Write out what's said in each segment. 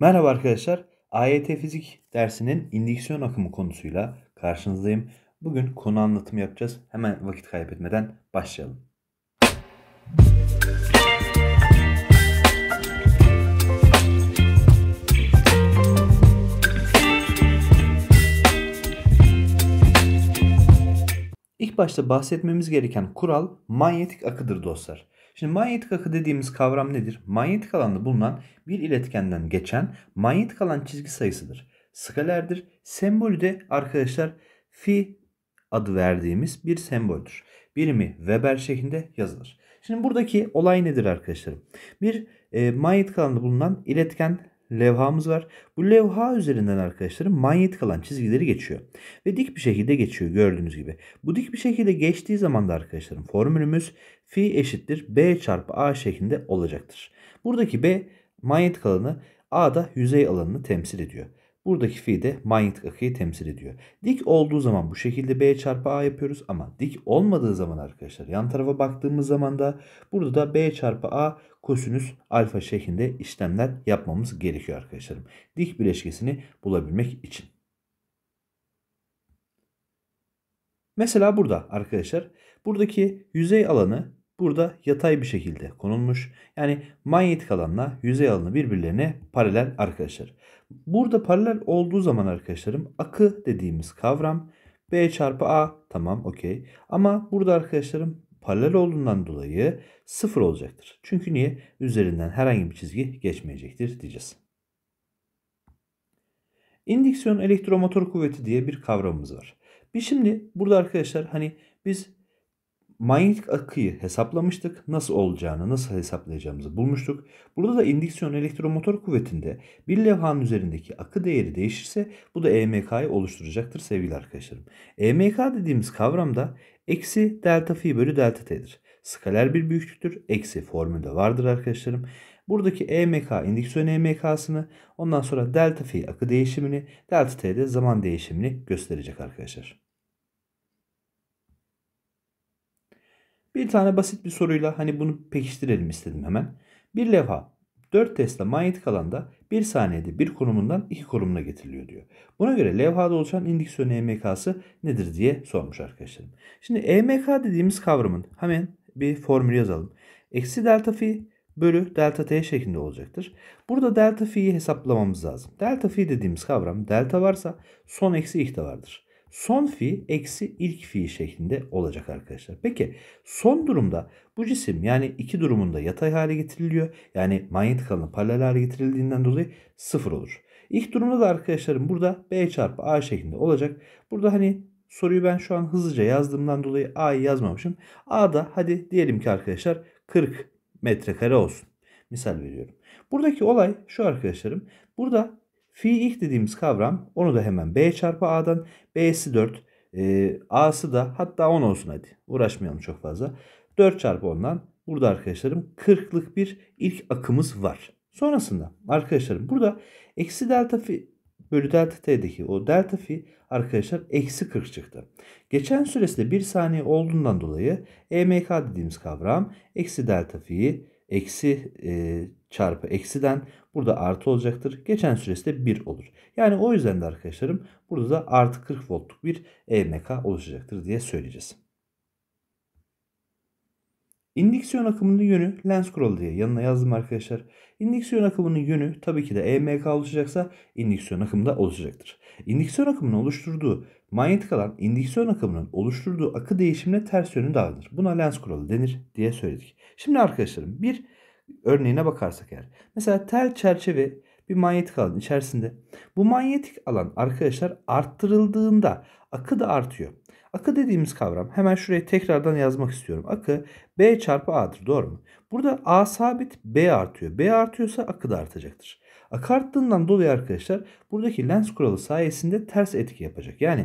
Merhaba arkadaşlar. AYT Fizik dersinin indiksiyon akımı konusuyla karşınızdayım. Bugün konu anlatımı yapacağız. Hemen vakit kaybetmeden başlayalım. İlk başta bahsetmemiz gereken kural manyetik akıdır dostlar. Şimdi manyetik akı dediğimiz kavram nedir? Manyetik alanda bulunan bir iletkenden geçen manyetik alan çizgi sayısıdır. Skalerdir. Sembolü de arkadaşlar fi adı verdiğimiz bir semboldür. Birimi Weber şeklinde yazılır. Şimdi buradaki olay nedir arkadaşlarım? Bir e, manyetik alanda bulunan iletken levhamız var. Bu levha üzerinden arkadaşlarım manyetik alan çizgileri geçiyor. Ve dik bir şekilde geçiyor gördüğünüz gibi. Bu dik bir şekilde geçtiği zaman da arkadaşlarım formülümüz fi eşittir b çarpı a şeklinde olacaktır. Buradaki b manyetik alanı a da yüzey alanını temsil ediyor. Buradaki fi de manyetik akıyı temsil ediyor. Dik olduğu zaman bu şekilde B çarpı A yapıyoruz ama dik olmadığı zaman arkadaşlar yan tarafa baktığımız zaman da burada da B çarpı A kosinüs alfa şeklinde işlemler yapmamız gerekiyor arkadaşlarım. Dik bileşkesini bulabilmek için. Mesela burada arkadaşlar buradaki yüzey alanı burada yatay bir şekilde konulmuş. Yani manyetik alanla yüzey alanı birbirlerine paralel arkadaşlar. Burada paralel olduğu zaman arkadaşlarım akı dediğimiz kavram B çarpı A tamam okey. Ama burada arkadaşlarım paralel olduğundan dolayı 0 olacaktır. Çünkü niye? Üzerinden herhangi bir çizgi geçmeyecektir diyeceğiz. İndiksiyon elektromotor kuvveti diye bir kavramımız var. Biz şimdi burada arkadaşlar hani biz manyetik akıyı hesaplamıştık. Nasıl olacağını, nasıl hesaplayacağımızı bulmuştuk. Burada da indiksiyon elektromotor kuvvetinde bir levhanın üzerindeki akı değeri değişirse bu da EMK'yı oluşturacaktır sevgili arkadaşlarım. EMK dediğimiz kavramda Eksi delta fi bölü delta t'dir. Skaler bir büyüklüktür. Eksi formülde vardır arkadaşlarım. Buradaki EMK indüksiyon EMK'sını ondan sonra delta fi akı değişimini delta t de zaman değişimini gösterecek arkadaşlar. Bir tane basit bir soruyla hani bunu pekiştirelim istedim hemen. Bir levha 4 Tesla manyetik alanda 1 saniyede bir konumundan iki konumuna getiriliyor diyor. Buna göre levhada oluşan indüksiyon EMK'sı nedir diye sormuş arkadaşlarım. Şimdi EMK dediğimiz kavramın hemen bir formülü yazalım. Eksi delta fi bölü delta t şeklinde olacaktır. Burada delta fi'yi hesaplamamız lazım. Delta fi dediğimiz kavram delta varsa son eksi ik de vardır son fi eksi ilk fi şeklinde olacak arkadaşlar. Peki son durumda bu cisim yani iki durumunda yatay hale getiriliyor. Yani manyetik alanı paralel hale getirildiğinden dolayı sıfır olur. İlk durumda da arkadaşlarım burada B çarpı A şeklinde olacak. Burada hani soruyu ben şu an hızlıca yazdığımdan dolayı A'yı yazmamışım. A da hadi diyelim ki arkadaşlar 40 metrekare olsun. Misal veriyorum. Buradaki olay şu arkadaşlarım. Burada ilk dediğimiz kavram onu da hemen B çarpı A'dan. B'si 4. E, A'sı da hatta 10 olsun hadi. Uğraşmayalım çok fazla. 4 çarpı 10'dan burada arkadaşlarım 40'lık bir ilk akımız var. Sonrasında arkadaşlarım burada eksi delta fi bölü delta t'deki o delta fi arkadaşlar eksi 40 çıktı. Geçen süresi de 1 saniye olduğundan dolayı EMK dediğimiz kavram eksi delta fi eksi e, çarpı eksiden burada artı olacaktır. Geçen süresi de 1 olur. Yani o yüzden de arkadaşlarım burada da artı 40 voltluk bir EMK oluşacaktır diye söyleyeceğiz. İndiksiyon akımının yönü lens kuralı diye yanına yazdım arkadaşlar. İndiksiyon akımının yönü tabii ki de EMK oluşacaksa indiksiyon akımı da oluşacaktır. İndiksiyon akımının oluşturduğu manyetik alan indiksiyon akımının oluşturduğu akı değişimine ters yönü dağılır. Buna lens kuralı denir diye söyledik. Şimdi arkadaşlarım bir örneğine bakarsak eğer. Mesela tel çerçeve bir manyetik alan içerisinde. Bu manyetik alan arkadaşlar arttırıldığında akı da artıyor. Akı dediğimiz kavram hemen şuraya tekrardan yazmak istiyorum. Akı B çarpı A'dır doğru mu? Burada A sabit B artıyor. B artıyorsa akı da artacaktır. Akı arttığından dolayı arkadaşlar buradaki lens kuralı sayesinde ters etki yapacak. Yani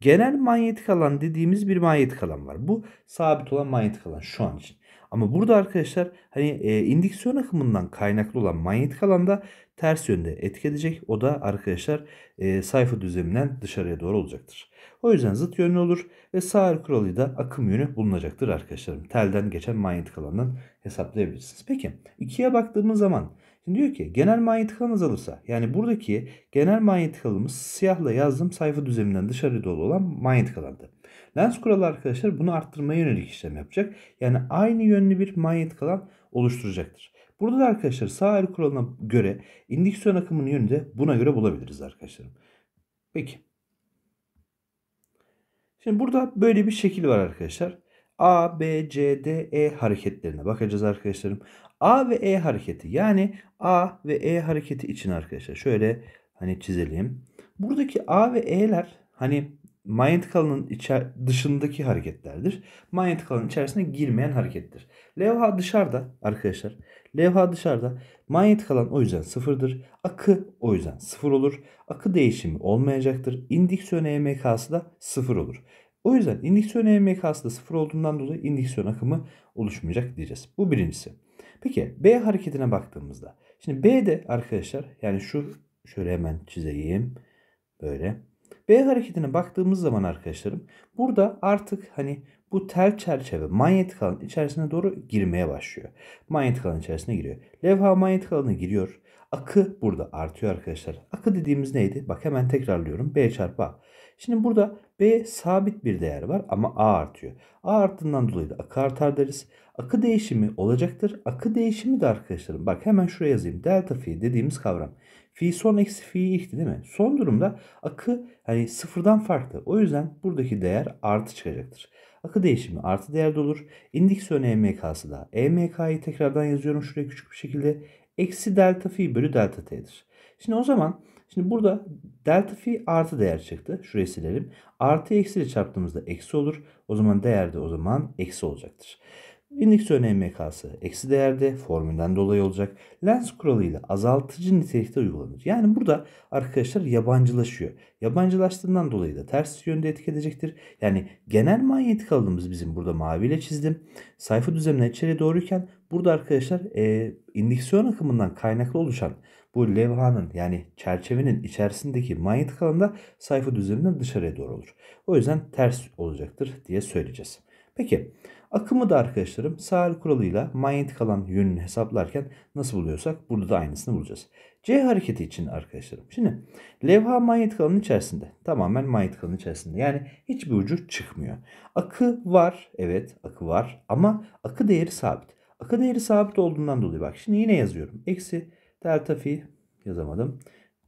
genel manyetik alan dediğimiz bir manyetik alan var. Bu sabit olan manyetik alan şu an için. Ama burada arkadaşlar hani e, indüksiyon akımından kaynaklı olan manyetik alanda ters yönde etki edecek. O da arkadaşlar e, sayfa düzleminden dışarıya doğru olacaktır. O yüzden zıt yönlü olur ve sağ el kuralı da akım yönü bulunacaktır arkadaşlarım. Telden geçen manyetik alandan hesaplayabilirsiniz. Peki ikiye baktığımız zaman Şimdi diyor ki genel manyetik alan azalırsa yani buradaki genel manyetik alanımız siyahla yazdığım sayfa düzleminden dışarıya doğru olan manyetik alandı. Lens kuralı arkadaşlar bunu arttırmaya yönelik işlem yapacak. Yani aynı yönlü bir manyet kalan oluşturacaktır. Burada da arkadaşlar sağ el kuralına göre indüksiyon akımının yönü de buna göre bulabiliriz arkadaşlarım. Peki. Şimdi burada böyle bir şekil var arkadaşlar. A, B, C, D, E hareketlerine bakacağız arkadaşlarım. A ve E hareketi yani A ve E hareketi için arkadaşlar şöyle hani çizelim. Buradaki A ve E'ler hani manyetik alanın içer dışındaki hareketlerdir. Manyetik alanın içerisine girmeyen harekettir. Levha dışarıda arkadaşlar. Levha dışarıda. Manyetik alan o yüzden sıfırdır. Akı o yüzden sıfır olur. Akı değişimi olmayacaktır. İndiksiyon EMK'sı da sıfır olur. O yüzden indiksiyon EMK'sı da sıfır olduğundan dolayı indiksiyon akımı oluşmayacak diyeceğiz. Bu birincisi. Peki B hareketine baktığımızda. Şimdi B'de arkadaşlar yani şu şöyle hemen çizeyim. Böyle. B hareketine baktığımız zaman arkadaşlarım burada artık hani bu tel çerçeve manyetik alan içerisine doğru girmeye başlıyor. Manyetik alan içerisine giriyor. Levha manyetik alanına giriyor. Akı burada artıyor arkadaşlar. Akı dediğimiz neydi? Bak hemen tekrarlıyorum. B çarpı A. Şimdi burada B sabit bir değer var ama A artıyor. A arttığından dolayı da akı artar deriz. Akı değişimi olacaktır. Akı değişimi de arkadaşlarım bak hemen şuraya yazayım. Delta fi dediğimiz kavram. Fi son eksi fi ihti değil mi? Son durumda akı hani sıfırdan farklı. O yüzden buradaki değer artı çıkacaktır. Akı değişimi artı değerde olur. İndüksiyon EMK'sı da. EMK'yı tekrardan yazıyorum şuraya küçük bir şekilde. Eksi delta fi bölü delta t'dir. Şimdi o zaman şimdi burada delta fi artı değer çıktı. Şurayı silelim. Artı eksi ile çarptığımızda eksi olur. O zaman değer de o zaman eksi olacaktır. Windows örneği MK'sı eksi değerde formülden dolayı olacak. Lens kuralı ile azaltıcı nitelikte uygulanır. Yani burada arkadaşlar yabancılaşıyor. Yabancılaştığından dolayı da ters yönde etki Yani genel manyetik alanımız bizim burada maviyle çizdim. Sayfa düzenine içeri doğruyken burada arkadaşlar e, indüksiyon akımından kaynaklı oluşan bu levhanın yani çerçevenin içerisindeki manyetik alanda sayfa düzeninden dışarıya doğru olur. O yüzden ters olacaktır diye söyleyeceğiz. Peki Akımı da arkadaşlarım sağır kuralıyla manyetik alan yönünü hesaplarken nasıl buluyorsak burada da aynısını bulacağız. C hareketi için arkadaşlarım. Şimdi levha manyetik alanın içerisinde. Tamamen manyetik alanın içerisinde. Yani hiçbir ucu çıkmıyor. Akı var. Evet akı var. Ama akı değeri sabit. Akı değeri sabit olduğundan dolayı bak şimdi yine yazıyorum. Eksi delta fi yazamadım.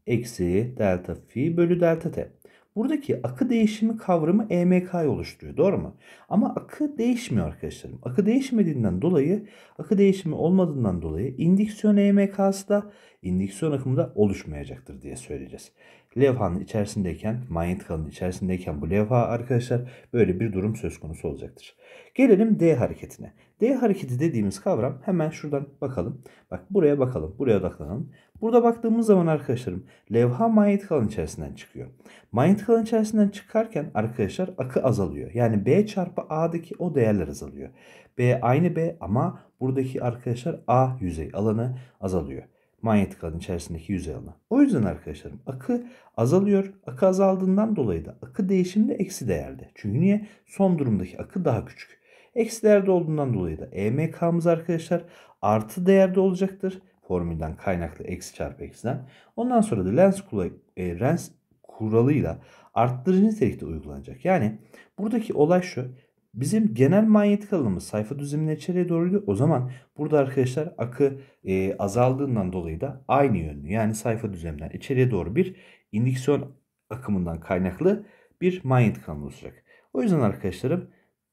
Eksi delta fi bölü delta t. Buradaki akı değişimi kavramı EMK'yı oluşturuyor. Doğru mu? Ama akı değişmiyor arkadaşlarım. Akı değişmediğinden dolayı, akı değişimi olmadığından dolayı indiksiyon EMK'sı da indiksiyon akımı da oluşmayacaktır diye söyleyeceğiz levhanın içerisindeyken, manyetik alanın içerisindeyken bu levha arkadaşlar böyle bir durum söz konusu olacaktır. Gelelim D hareketine. D hareketi dediğimiz kavram hemen şuradan bakalım. Bak buraya bakalım, buraya odaklanalım. Burada baktığımız zaman arkadaşlarım levha manyetik alan içerisinden çıkıyor. Manyetik alan içerisinden çıkarken arkadaşlar akı azalıyor. Yani B çarpı A'daki o değerler azalıyor. B aynı B ama buradaki arkadaşlar A yüzey alanı azalıyor manyetik alan içerisindeki yüzey alanı. O yüzden arkadaşlarım akı azalıyor. Akı azaldığından dolayı da akı değişimde eksi değerde. Çünkü niye? Son durumdaki akı daha küçük. Eksi değerde olduğundan dolayı da EMK'mız arkadaşlar artı değerde olacaktır. Formülden kaynaklı eksi çarpı eksiden. Ondan sonra da lens, kula, e, lens kuralıyla arttırıcı nitelikte uygulanacak. Yani buradaki olay şu. Bizim genel manyetik alanımız sayfa düzlemine içeriye doğru doğruydu. O zaman burada arkadaşlar akı e, azaldığından dolayı da aynı yönlü yani sayfa düzleminden içeriye doğru bir indüksiyon akımından kaynaklı bir manyetik alan oluşacak. O yüzden arkadaşlarım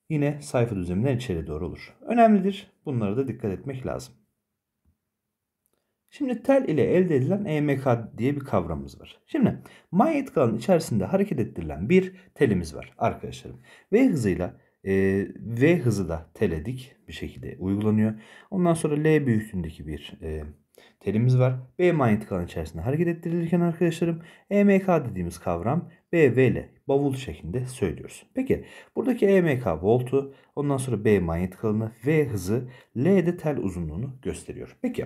yine sayfa düzleminden içeriye doğru olur. Önemlidir. Bunlara da dikkat etmek lazım. Şimdi tel ile elde edilen EMK diye bir kavramımız var. Şimdi manyetik alanın içerisinde hareket ettirilen bir telimiz var arkadaşlarım. ve hızıyla e, V hızı da teledik bir şekilde uygulanıyor. Ondan sonra L büyüklüğündeki bir e, telimiz var. B manyetik alan içerisinde hareket ettirilirken arkadaşlarım EMK dediğimiz kavram B V ile bavul şeklinde söylüyoruz. Peki buradaki EMK voltu ondan sonra B manyetik alanı V hızı L de tel uzunluğunu gösteriyor. Peki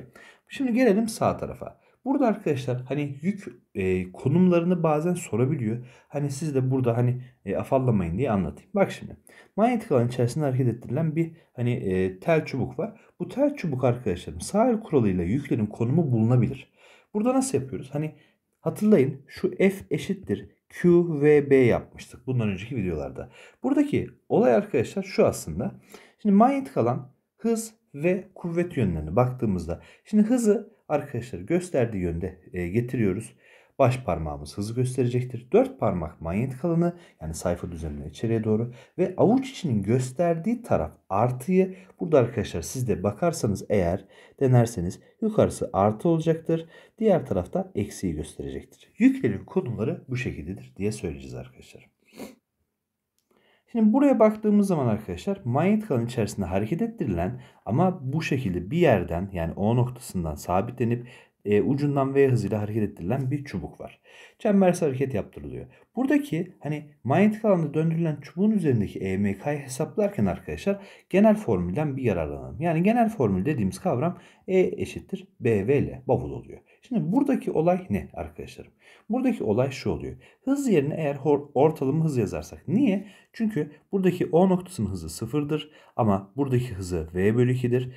şimdi gelelim sağ tarafa. Burada arkadaşlar hani yük e, konumlarını bazen sorabiliyor. Hani siz de burada hani e, afallamayın diye anlatayım. Bak şimdi manyetik alan içerisinde hareket ettirilen bir hani e, tel çubuk var. Bu tel çubuk arkadaşlarım sağ kuralıyla yüklerin konumu bulunabilir. Burada nasıl yapıyoruz? Hani hatırlayın şu F eşittir Q ve B yapmıştık bundan önceki videolarda. Buradaki olay arkadaşlar şu aslında. Şimdi manyetik alan hız ve kuvvet yönlerine baktığımızda şimdi hızı Arkadaşlar gösterdiği yönde e, getiriyoruz. Baş parmağımız hızı gösterecektir. Dört parmak manyet kalanı yani sayfa düzenine içeriye doğru ve avuç içinin gösterdiği taraf artıyı burada arkadaşlar siz de bakarsanız eğer denerseniz yukarısı artı olacaktır. Diğer tarafta eksiği gösterecektir. Yüklerin konumları bu şekildedir diye söyleyeceğiz arkadaşlar. Şimdi buraya baktığımız zaman arkadaşlar manyet alan içerisinde hareket ettirilen ama bu şekilde bir yerden yani O noktasından sabitlenip e, ucundan V hızıyla hareket ettirilen bir çubuk var. Çembersiz hareket yaptırılıyor. Buradaki hani manyetik alanda döndürülen çubuğun üzerindeki EMK'yı hesaplarken arkadaşlar genel formülden bir yararlanalım. Yani genel formül dediğimiz kavram E eşittir BV ile bavul oluyor. Şimdi buradaki olay ne arkadaşlarım? Buradaki olay şu oluyor. Hız yerine eğer ortalama hız yazarsak. Niye? Çünkü buradaki O noktasının hızı sıfırdır ama buradaki hızı V bölü 2'dir.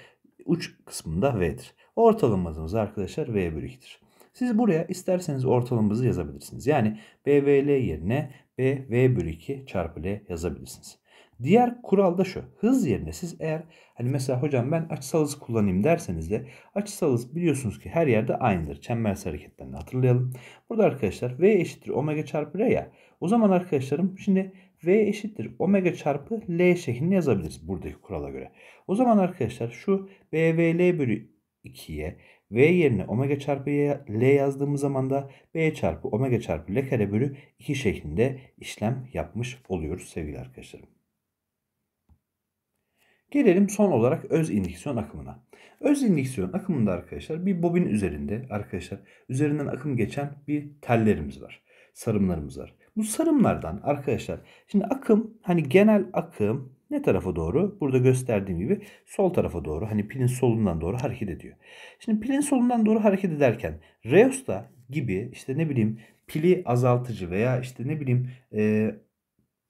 Uç kısmında V'dir. Ortalamamız arkadaşlar V bölü 2'dir. Siz buraya isterseniz ortalamamızı yazabilirsiniz. Yani BVL yerine BV bölü 2 çarpı L yazabilirsiniz. Diğer kural da şu. Hız yerine siz eğer hani mesela hocam ben açısal hız kullanayım derseniz de açısal hız biliyorsunuz ki her yerde aynıdır. Çembersi hareketlerini hatırlayalım. Burada arkadaşlar V eşittir omega çarpı R ya. O zaman arkadaşlarım şimdi V eşittir omega çarpı L şeklinde yazabiliriz buradaki kurala göre. O zaman arkadaşlar şu BVL bölü 2'ye V yerine omega çarpı L yazdığımız zaman da B çarpı omega çarpı L kare bölü 2 şeklinde işlem yapmış oluyoruz sevgili arkadaşlarım. Gelelim son olarak öz indüksiyon akımına. Öz indüksiyon akımında arkadaşlar bir bobin üzerinde arkadaşlar üzerinden akım geçen bir tellerimiz var. Sarımlarımız var. Bu sarımlardan arkadaşlar şimdi akım hani genel akım ne tarafa doğru? Burada gösterdiğim gibi sol tarafa doğru. Hani pilin solundan doğru hareket ediyor. Şimdi pilin solundan doğru hareket ederken reosta gibi işte ne bileyim pili azaltıcı veya işte ne bileyim e,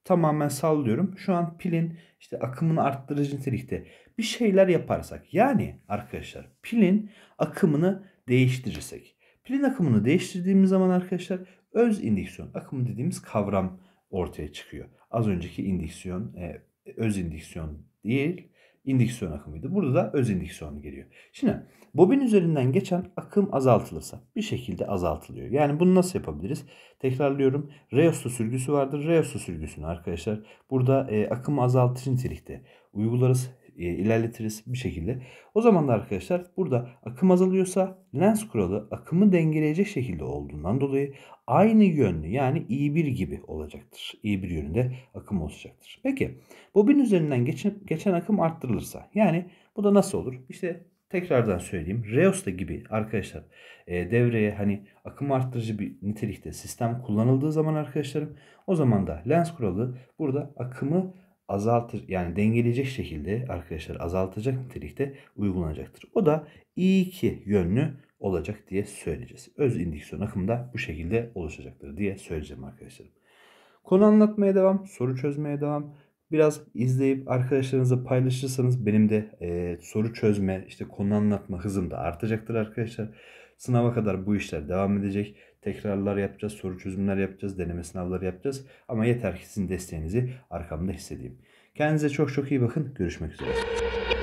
tamamen sallıyorum. Şu an pilin işte akımını arttırıcı nitelikte bir şeyler yaparsak yani arkadaşlar pilin akımını değiştirirsek. Pilin akımını değiştirdiğimiz zaman arkadaşlar öz indiksiyon akımı dediğimiz kavram ortaya çıkıyor. Az önceki indiksiyon e, e, öz indiksiyon değil indiksiyon akımıydı. Burada da öz indiksiyon geliyor. Şimdi bobin üzerinden geçen akım azaltılırsa bir şekilde azaltılıyor. Yani bunu nasıl yapabiliriz? Tekrarlıyorum. Reoslu sürgüsü vardır. Reoslu sürgüsünü arkadaşlar burada e, akımı azaltıcı nitelikte uygularız. E, ilerletiriz bir şekilde. O zaman da arkadaşlar burada akım azalıyorsa lens kuralı akımı dengeleyecek şekilde olduğundan dolayı aynı yönlü yani i bir gibi olacaktır. i bir yönünde akım olacaktır. Peki bobin üzerinden geçen, geçen akım arttırılırsa yani bu da nasıl olur? İşte tekrardan söyleyeyim. Reosta gibi arkadaşlar e, devreye hani akım arttırıcı bir nitelikte sistem kullanıldığı zaman arkadaşlarım o zaman da lens kuralı burada akımı azaltır yani dengeleyecek şekilde arkadaşlar azaltacak nitelikte uygulanacaktır. O da i2 yönlü olacak diye söyleyeceğiz. Öz indüksiyon akımı da bu şekilde oluşacaktır diye söyleyeceğim arkadaşlarım. Konu anlatmaya devam, soru çözmeye devam. Biraz izleyip arkadaşlarınızla paylaşırsanız benim de e, soru çözme, işte konu anlatma hızım da artacaktır arkadaşlar. Sınava kadar bu işler devam edecek. Tekrarlar yapacağız, soru çözümler yapacağız, deneme sınavları yapacağız. Ama yeter ki sizin desteğinizi arkamda hissedeyim. Kendinize çok çok iyi bakın. Görüşmek üzere.